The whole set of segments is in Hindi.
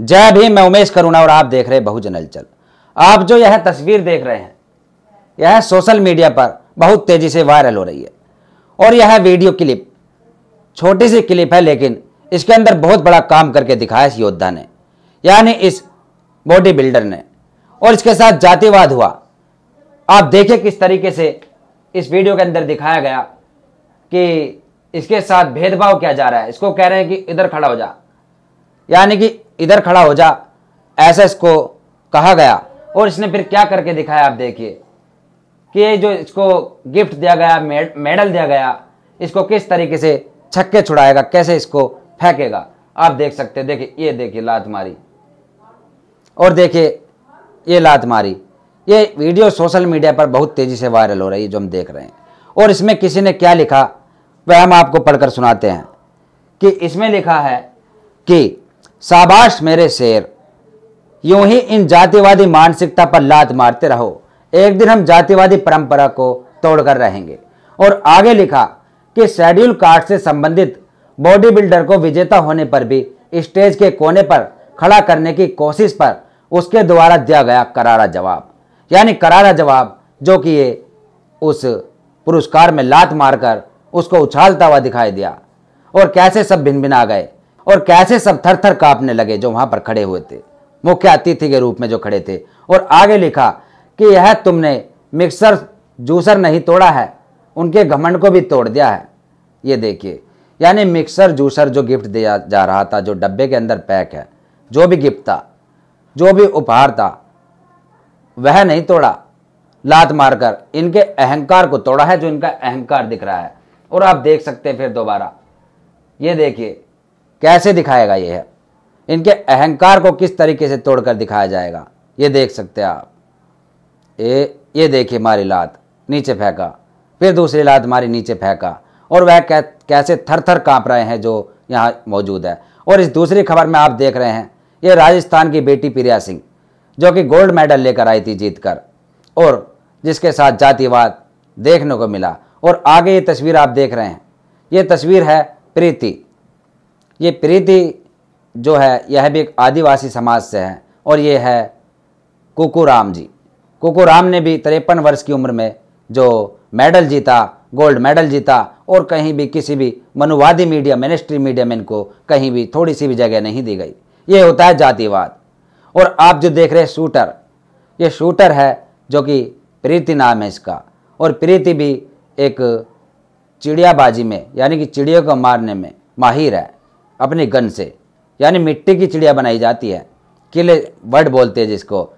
जय भीम मैं उमेश करुणा और आप देख रहे हैं बहुजन हलचल आप जो यह तस्वीर देख रहे हैं यह सोशल मीडिया पर बहुत तेज़ी से वायरल हो रही है और यह वीडियो क्लिप छोटी सी क्लिप है लेकिन इसके अंदर बहुत बड़ा काम करके दिखाया इस योद्धा ने यानी इस बॉडी बिल्डर ने और इसके साथ जातिवाद हुआ आप देखें किस तरीके से इस वीडियो के अंदर दिखाया गया कि इसके साथ भेदभाव किया जा रहा है इसको कह रहे हैं कि इधर खड़ा हो जा यानी कि इधर खड़ा हो जा ऐसा इसको कहा गया और इसने फिर क्या करके दिखाया आप देखिए कि ये जो इसको गिफ्ट दिया गया मेडल दिया गया इसको किस तरीके से छक्के छुड़ाएगा कैसे इसको फेंकेगा आप देख सकते हैं देखिए ये देखिए लात मारी और देखिए ये लात मारी ये वीडियो सोशल मीडिया पर बहुत तेज़ी से वायरल हो रही है जो हम देख रहे हैं और इसमें किसी ने क्या लिखा वह हम आपको पढ़कर सुनाते हैं कि इसमें लिखा है कि शाबाश मेरे शेर यूं ही इन जातिवादी मानसिकता पर लात मारते रहो एक दिन हम जातिवादी परंपरा को तोड़कर रहेंगे और आगे लिखा कि शेड्यूल कार्ड से संबंधित बॉडी बिल्डर को विजेता होने पर भी स्टेज के कोने पर खड़ा करने की कोशिश पर उसके द्वारा दिया गया करारा जवाब यानी करारा जवाब जो कि ये उस पुरस्कार में लात मारकर उसको उछालता हुआ दिखाई दिया और कैसे सब भिन भिन आ गए और कैसे सब थर थर काँपने लगे जो वहां पर खड़े हुए थे मुख्य अतिथि के रूप में जो खड़े थे और आगे लिखा कि यह तुमने मिक्सर जूसर नहीं तोड़ा है उनके घमंड को भी तोड़ दिया है ये देखिए यानी मिक्सर जूसर जो गिफ्ट दिया जा रहा था जो डब्बे के अंदर पैक है जो भी गिफ्ट था जो भी उपहार था वह नहीं तोड़ा लात मारकर इनके अहंकार को तोड़ा है जो इनका अहंकार दिख रहा है और आप देख सकते हैं फिर दोबारा ये देखिए कैसे दिखाएगा यह इनके अहंकार को किस तरीके से तोड़कर दिखाया जाएगा ये देख सकते हैं आप ये ये देखिए मारी लात नीचे फेंका फिर दूसरी लात मारी नीचे फेंका और वह कैसे थर थर काँप रहे हैं जो यहाँ मौजूद है और इस दूसरी खबर में आप देख रहे हैं ये राजस्थान की बेटी प्रिया सिंह जो कि गोल्ड मेडल लेकर आई थी जीतकर और जिसके साथ जातिवाद देखने को मिला और आगे ये तस्वीर आप देख रहे हैं ये तस्वीर है प्रीति ये प्रीति जो है यह भी एक आदिवासी समाज से है और ये है कुकुराम जी कुकुराम ने भी तिरपन वर्ष की उम्र में जो मेडल जीता गोल्ड मेडल जीता और कहीं भी किसी भी मनुवादी मीडिया मिनिस्ट्री मीडिया में इनको कहीं भी थोड़ी सी भी जगह नहीं दी गई ये होता है जातिवाद और आप जो देख रहे हैं शूटर ये शूटर है जो कि प्रीति नाम है इसका और प्रीति भी एक चिड़ियाबाजी में यानी कि चिड़ियों को मारने में माहिर है अपने गन से यानी मिट्टी की चिड़िया बनाई जाती है किले बर्ड बोलते हैं जिसको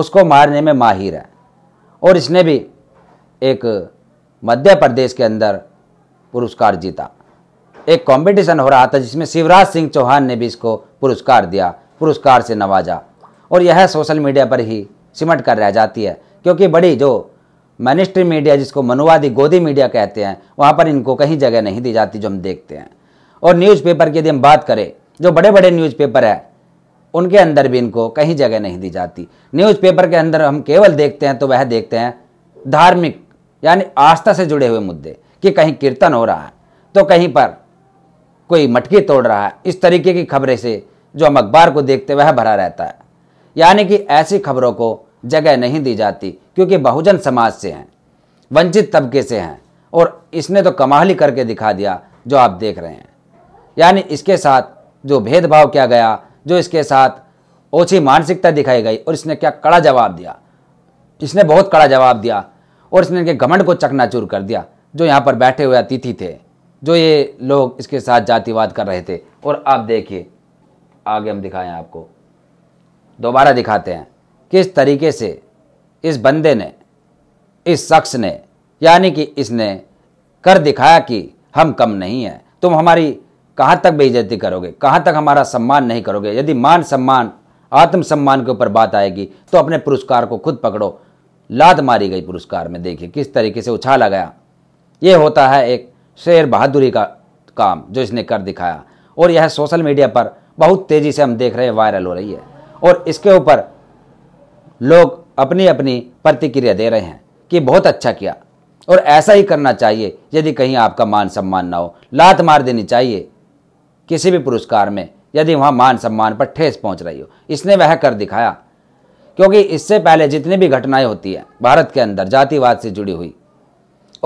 उसको मारने में माहिर है और इसने भी एक मध्य प्रदेश के अंदर पुरस्कार जीता एक कंपटीशन हो रहा था जिसमें शिवराज सिंह चौहान ने भी इसको पुरस्कार दिया पुरस्कार से नवाजा और यह सोशल मीडिया पर ही सिमट कर रह जाती है क्योंकि बड़ी जो मैनिस्ट्री मीडिया जिसको मनुवादी गोदी मीडिया कहते हैं वहाँ पर इनको कहीं जगह नहीं दी जाती जो हम देखते हैं और न्यूज़पेपर की यदि हम बात करें जो बड़े बड़े न्यूज़पेपर है उनके अंदर भी इनको कहीं जगह नहीं दी जाती न्यूज़पेपर के अंदर हम केवल देखते हैं तो वह देखते हैं धार्मिक यानी आस्था से जुड़े हुए मुद्दे कि कहीं कीर्तन हो रहा है तो कहीं पर कोई मटकी तोड़ रहा है इस तरीके की खबरें से जो हम अखबार को देखते वह भरा रहता है यानी कि ऐसी खबरों को जगह नहीं दी जाती क्योंकि बहुजन समाज से हैं वंचित तबके से हैं और इसने तो कमाल ही करके दिखा दिया जो आप देख रहे हैं यानी इसके साथ जो भेदभाव किया गया जो इसके साथ ओछी मानसिकता दिखाई गई और इसने क्या कड़ा जवाब दिया इसने बहुत कड़ा जवाब दिया और इसने इनके घमंड को चकनाचूर कर दिया जो यहाँ पर बैठे हुए अतिथि थे जो ये लोग इसके साथ जातिवाद कर रहे थे और आप देखिए आगे हम दिखाएं आपको दोबारा दिखाते हैं किस तरीके से इस बंदे ने इस शख्स ने यानी कि इसने कर दिखाया कि हम कम नहीं हैं तुम हमारी कहाँ तक बेइज्जती करोगे कहाँ तक हमारा सम्मान नहीं करोगे यदि मान सम्मान आत्म सम्मान के ऊपर बात आएगी तो अपने पुरस्कार को खुद पकड़ो लात मारी गई पुरस्कार में देखिए किस तरीके से उछाला गया ये होता है एक शेर बहादुरी का काम जो इसने कर दिखाया और यह सोशल मीडिया पर बहुत तेज़ी से हम देख रहे हैं वायरल हो रही है और इसके ऊपर लोग अपनी अपनी प्रतिक्रिया दे रहे हैं कि बहुत अच्छा किया और ऐसा ही करना चाहिए यदि कहीं आपका मान सम्मान ना हो लात मार देनी चाहिए किसी भी पुरस्कार में यदि वहाँ मान सम्मान पर ठेस पहुँच रही हो इसने वह कर दिखाया क्योंकि इससे पहले जितनी भी घटनाएं होती हैं भारत के अंदर जातिवाद से जुड़ी हुई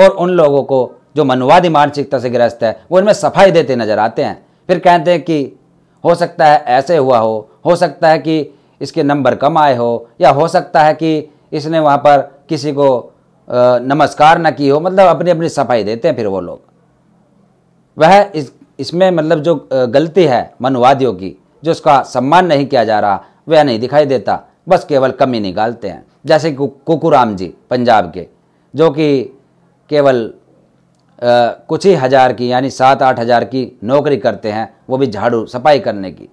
और उन लोगों को जो मनुवादी मानसिकता से ग्रस्त है वो इनमें सफाई देते नजर आते हैं फिर कहते हैं कि हो सकता है ऐसे हुआ हो हो सकता है कि इसके नंबर कम आए हो या हो सकता है कि इसने वहाँ पर किसी को नमस्कार न की हो मतलब अपनी अपनी सफाई देते हैं फिर वो लोग वह इस इसमें मतलब जो गलती है मनुवादियों की जो उसका सम्मान नहीं किया जा रहा वह नहीं दिखाई देता बस केवल कमी निकालते हैं जैसे कि कुकुराम जी पंजाब के जो कि केवल आ, कुछ ही हज़ार की यानी सात आठ हज़ार की नौकरी करते हैं वो भी झाड़ू सफाई करने की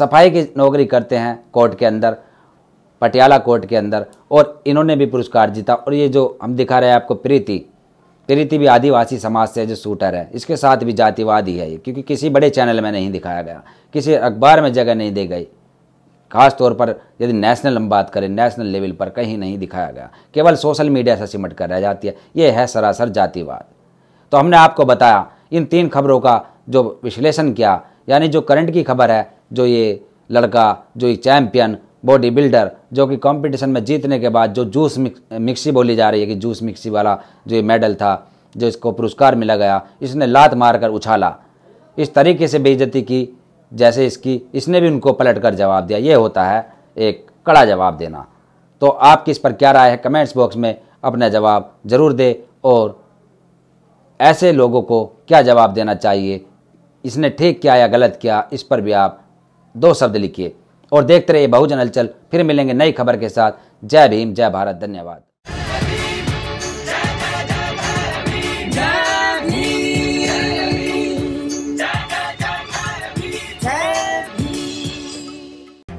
सफाई की नौकरी करते हैं कोर्ट के अंदर पटियाला कोर्ट के अंदर और इन्होंने भी पुरस्कार जीता और ये जो हम दिखा रहे हैं आपको प्रीति प्रीति भी आदिवासी समाज से जो शूटर है इसके साथ भी जातिवाद ही है ये क्योंकि किसी बड़े चैनल में नहीं दिखाया गया किसी अखबार में जगह नहीं दी गई खास तौर पर यदि नेशनल हम बात करें नेशनल लेवल पर कहीं नहीं दिखाया गया केवल सोशल मीडिया से सिमट कर रह जाती है ये है सरासर जातिवाद तो हमने आपको बताया इन तीन खबरों का जो विश्लेषण किया यानी जो करंट की खबर है जो ये लड़का जो ये चैम्पियन बॉडी बिल्डर जो कि कंपटीशन में जीतने के बाद जो जूस मिक्सी बोली जा रही है कि जूस मिक्सी वाला जो ये मेडल था जो इसको पुरस्कार मिला गया इसने लात मारकर उछाला इस तरीके से बेइज्जती की जैसे इसकी इसने भी उनको पलट कर जवाब दिया ये होता है एक कड़ा जवाब देना तो आपकी इस पर क्या राय है कमेंट्स बॉक्स में अपना जवाब ज़रूर दे और ऐसे लोगों को क्या जवाब देना चाहिए इसने ठीक किया या गलत किया इस पर भी आप दो शब्द लिखिए और देखते रहिए बहुजन हलचल फिर मिलेंगे नई खबर के साथ जय भीम जय भारत धन्यवाद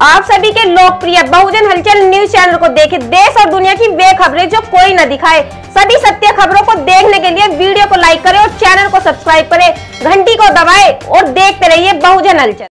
आप सभी के लोकप्रिय बहुजन हलचल न्यूज चैनल को देखें देश और दुनिया की वे खबरें जो कोई न दिखाए सभी सत्य खबरों को देखने के लिए वीडियो को लाइक करें और चैनल को सब्सक्राइब करें घंटी को दबाएं और देखते रहिए बहुजन हलचल